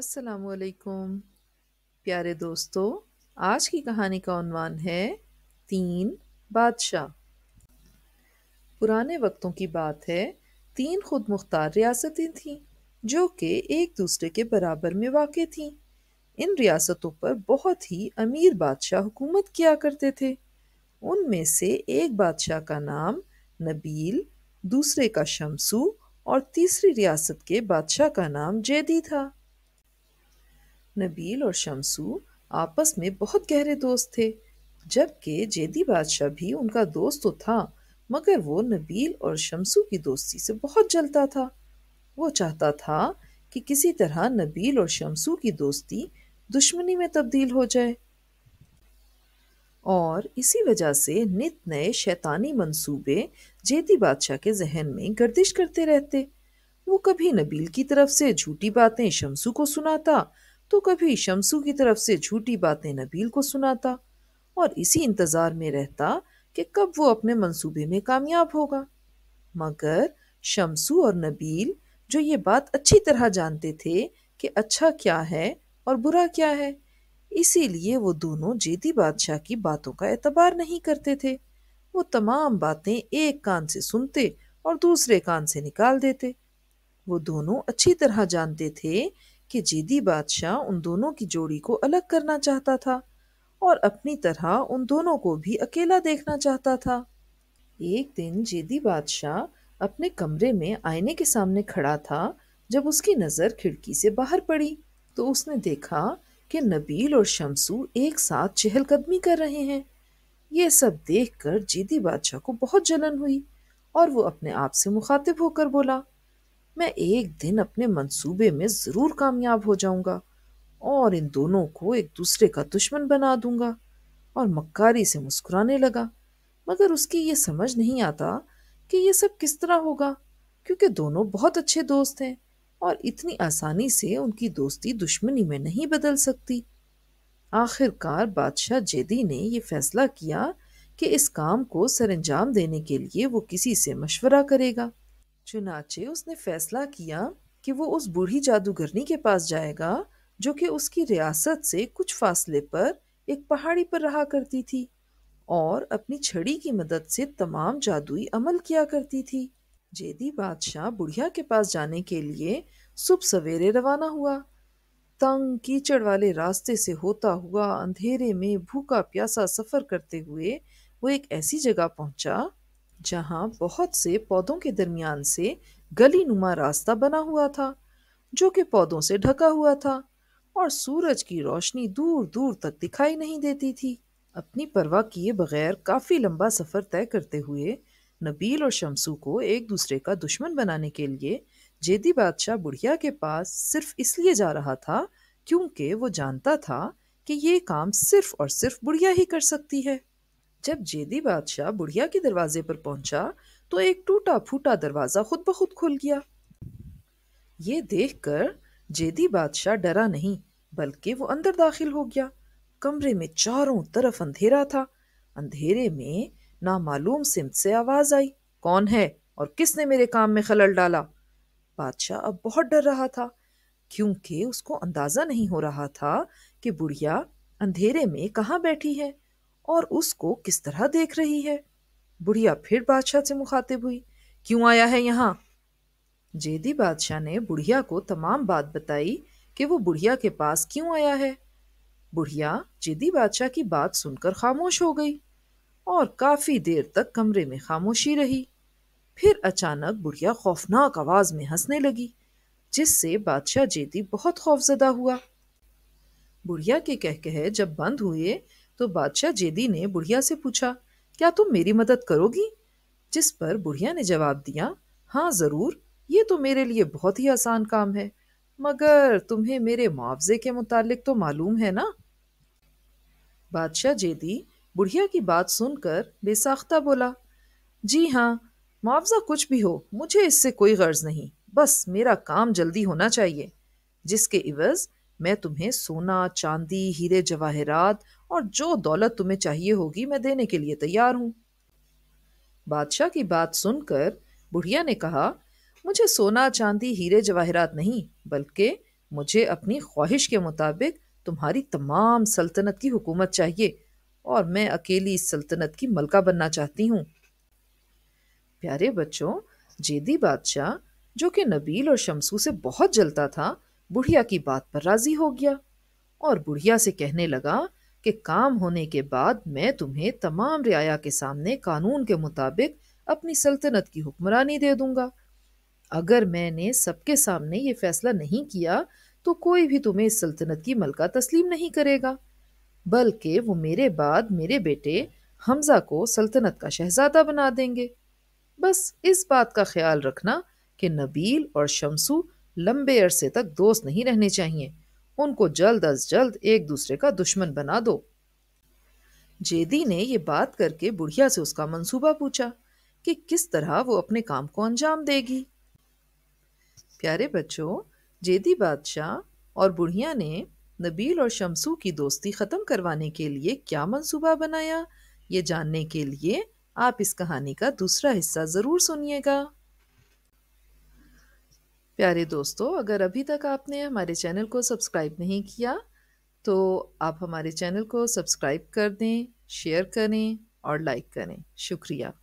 असलकुम प्यारे दोस्तों आज की कहानी का उनवान है तीन बादशाह पुराने वक्तों की बात है तीन खुद मुख्तार रियासतें थीं जो कि एक दूसरे के बराबर में वाक़ थीं इन रियासतों पर बहुत ही अमीर बादशाह हुकूमत किया करते थे उनमें से एक बादशाह का नाम नबील दूसरे का शमसू और तीसरी रियासत के बादशाह का नाम जैदी था नबील और शमसू आपस में बहुत गहरे दोस्त थे जबकि जेदी बादशाह भी उनका दोस्त तो था मगर वो नबील और शमसू की दोस्ती से बहुत जलता था वो चाहता था कि किसी तरह नबील और शमसू की दोस्ती दुश्मनी में तब्दील हो जाए और इसी वजह से नित नए शैतानी मंसूबे जेदी बादशाह के जहन में गर्दिश करते रहते वो कभी नबील की तरफ से झूठी बातें शमसू को सुनाता तो कभी शमसू की तरफ से झूठी बातें नबील को सुनाता और इसी इंतज़ार में रहता कि कब वो अपने मंसूबे में कामयाब होगा मगर शमसू और नबील जो ये बात अच्छी तरह जानते थे कि अच्छा क्या है और बुरा क्या है इसीलिए वो दोनों जेदी बादशाह की बातों का एतबार नहीं करते थे वो तमाम बातें एक कान से सुनते और दूसरे कान से निकाल देते वो दोनों अच्छी तरह जानते थे कि जेदी बादशाह उन दोनों की जोड़ी को अलग करना चाहता था और अपनी तरह उन दोनों को भी अकेला देखना चाहता था एक दिन जेदी बादशाह अपने कमरे में आईने के सामने खड़ा था जब उसकी नज़र खिड़की से बाहर पड़ी तो उसने देखा कि नबील और शमसू एक साथ चहलकदमी कर रहे हैं ये सब देखकर जीदी बादशाह को बहुत जलन हुई और वो अपने आप से मुखातिब होकर बोला मैं एक दिन अपने मंसूबे में ज़रूर कामयाब हो जाऊंगा और इन दोनों को एक दूसरे का दुश्मन बना दूंगा और मक्कारी से मुस्कुराने लगा मगर उसकी ये समझ नहीं आता कि ये सब किस तरह होगा क्योंकि दोनों बहुत अच्छे दोस्त हैं और इतनी आसानी से उनकी दोस्ती दुश्मनी में नहीं बदल सकती आखिरकार बादशाह जेदी ने ये फैसला किया कि इस काम को सरंजाम देने के लिए वो किसी से मशवरा करेगा चुनाचे उसने फैसला किया कि वो उस बूढ़ी जादूगरनी के पास जाएगा जो कि उसकी रियासत से कुछ फासले पर एक पहाड़ी पर रहा करती थी और अपनी छड़ी की मदद से तमाम जादुई अमल किया करती थी जेदी बादशाह बुढ़िया के पास जाने के लिए सुबह सवेरे रवाना हुआ तंग कीचड़ वाले रास्ते से होता हुआ अंधेरे में भूखा प्यासा सफ़र करते हुए वो एक ऐसी जगह पहुंचा जहाँ बहुत से पौधों के दरमियान से गली नुमा रास्ता बना हुआ था जो कि पौधों से ढका हुआ था और सूरज की रोशनी दूर दूर तक दिखाई नहीं देती थी अपनी परवाह किए बगैर काफ़ी लंबा सफ़र तय करते हुए नबील और शमसू को एक दूसरे का दुश्मन बनाने के लिए जेदी बादशाह बुढ़िया के पास सिर्फ इसलिए जा रहा था क्योंकि वो जानता था कि ये काम सिर्फ और सिर्फ बुढ़िया ही कर सकती है जब जेदी बादशाह बुढ़िया के दरवाजे पर पहुंचा तो एक टूटा फूटा दरवाजा खुद ब खुद खुल गया ये देख कर जेदी बादशाह डरा नहीं बल्कि वो अंदर दाखिल हो गया कमरे में चारों तरफ अंधेरा था अंधेरे में नामालूम सिमत से आवाज आई कौन है और किसने मेरे काम में खलल डाला बादशाह अब बहुत डर रहा था क्योंकि उसको अंदाजा नहीं हो रहा था कि बुढ़िया अंधेरे में कहाँ बैठी है और उसको किस तरह देख रही है बुढ़िया फिर बादशाह से मुखातिब हुई क्यों आया है यहाँ जेदी बादशाह ने बुढ़िया को तमाम बात बताई कि वो बुढ़िया के पास क्यों आया है बुढ़िया जेदी बादशाह की बात सुनकर खामोश हो गई और काफी देर तक कमरे में खामोशी रही फिर अचानक बुढ़िया खौफनाक आवाज में हंसने लगी जिससे बादशाह जेदी बहुत खौफजदा हुआ बुढ़िया के कह कहे जब बंद हुए तो बादशाह जेदी ने बुढ़िया से पूछा क्या तुम मेरी मदद करोगी जिस पर बुढ़िया ने जवाब दिया हाँ ज़रूर ये तो मेरे लिए बहुत ही आसान काम है मगर तुम्हें मेरे मुआवजे के मुतालिक तो मालूम है ना बादशाह जेदी बुढ़िया की बात सुनकर बेसाख्ता बोला जी हाँ मुआवजा कुछ भी हो मुझे इससे कोई गर्ज नहीं बस मेरा काम जल्दी होना चाहिए जिसके इवज मैं तुम्हें सोना चांदी हीरे जवाहरात और जो दौलत तुम्हें चाहिए होगी मैं देने के लिए तैयार हूँ बादशाह की बात सुनकर बुढ़िया ने कहा मुझे सोना चांदी हीरे जवाहरात नहीं बल्कि मुझे अपनी ख्वाहिश के मुताबिक तुम्हारी तमाम सल्तनत की हुकूमत चाहिए और मैं अकेली इस सल्तनत की मलका बनना चाहती हूँ प्यारे बच्चों जेदी बादशाह जो कि नबील और शमसू से बहुत जलता था बुढ़िया की बात पर राजी हो गया और बुढ़िया से कहने लगा कि काम होने के बाद मैं तुम्हें तमाम रियाया के सामने कानून के मुताबिक अपनी सल्तनत की हुक्मरानी दे दूंगा अगर मैंने सबके सामने ये फैसला नहीं किया तो कोई भी तुम्हें इस सल्तनत की मलका तस्लीम नहीं करेगा बल्कि वो मेरे बाद मेरे बेटे हमजा को सल्तनत का शहजादा बना देंगे बस इस बात का ख्याल रखना कि नबील और शमसू लंबे अरसे तक दोस्त नहीं रहने चाहिए उनको जल्द अज जल्द एक दूसरे का दुश्मन बना दो जेदी ने ये बात करके बुढ़िया से उसका मंसूबा पूछा कि किस तरह वो अपने काम को अंजाम देगी प्यारे बच्चों जेदी बादशाह और बुढ़िया ने नबील और शमसू की दोस्ती ख़त्म करवाने के लिए क्या मंसूबा बनाया ये जानने के लिए आप इस कहानी का दूसरा हिस्सा ज़रूर सुनिएगा प्यारे दोस्तों अगर अभी तक आपने हमारे चैनल को सब्सक्राइब नहीं किया तो आप हमारे चैनल को सब्सक्राइब कर दें शेयर करें और लाइक करें शुक्रिया